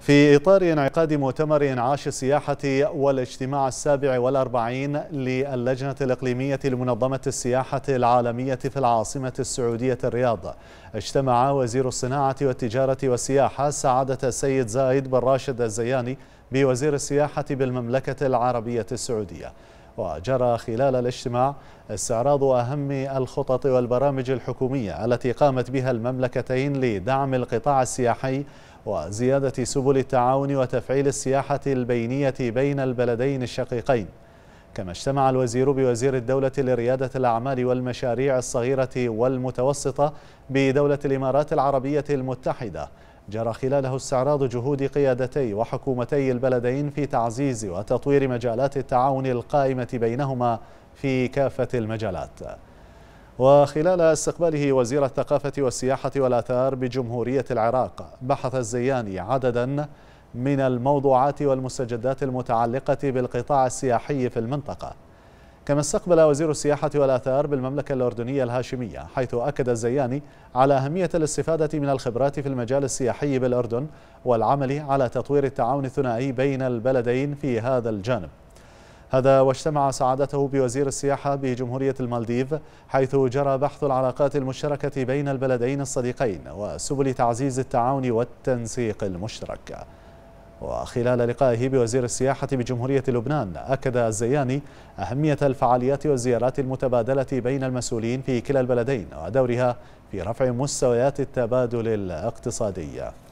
في إطار انعقاد مؤتمر إنعاش السياحة والاجتماع السابع والأربعين للجنة الإقليمية لمنظمة السياحة العالمية في العاصمة السعودية الرياض اجتمع وزير الصناعة والتجارة والسياحة سعادة السيد زايد بن راشد الزياني بوزير السياحة بالمملكة العربية السعودية وجرى خلال الاجتماع استعراض أهم الخطط والبرامج الحكومية التي قامت بها المملكتين لدعم القطاع السياحي وزيادة سبل التعاون وتفعيل السياحة البينية بين البلدين الشقيقين كما اجتمع الوزير بوزير الدولة لريادة الأعمال والمشاريع الصغيرة والمتوسطة بدولة الإمارات العربية المتحدة جرى خلاله استعراض جهود قيادتي وحكومتي البلدين في تعزيز وتطوير مجالات التعاون القائمة بينهما في كافة المجالات وخلال استقباله وزير الثقافة والسياحة والآثار بجمهورية العراق بحث الزياني عددا من الموضوعات والمستجدات المتعلقة بالقطاع السياحي في المنطقة كما استقبل وزير السياحة والآثار بالمملكة الأردنية الهاشمية حيث أكد الزياني على أهمية الاستفادة من الخبرات في المجال السياحي بالأردن والعمل على تطوير التعاون الثنائي بين البلدين في هذا الجانب هذا واجتمع سعادته بوزير السياحة بجمهورية المالديف حيث جرى بحث العلاقات المشتركة بين البلدين الصديقين وسبل تعزيز التعاون والتنسيق المشترك وخلال لقائه بوزير السياحة بجمهورية لبنان أكد الزياني أهمية الفعاليات والزيارات المتبادلة بين المسؤولين في كلا البلدين ودورها في رفع مستويات التبادل الاقتصادي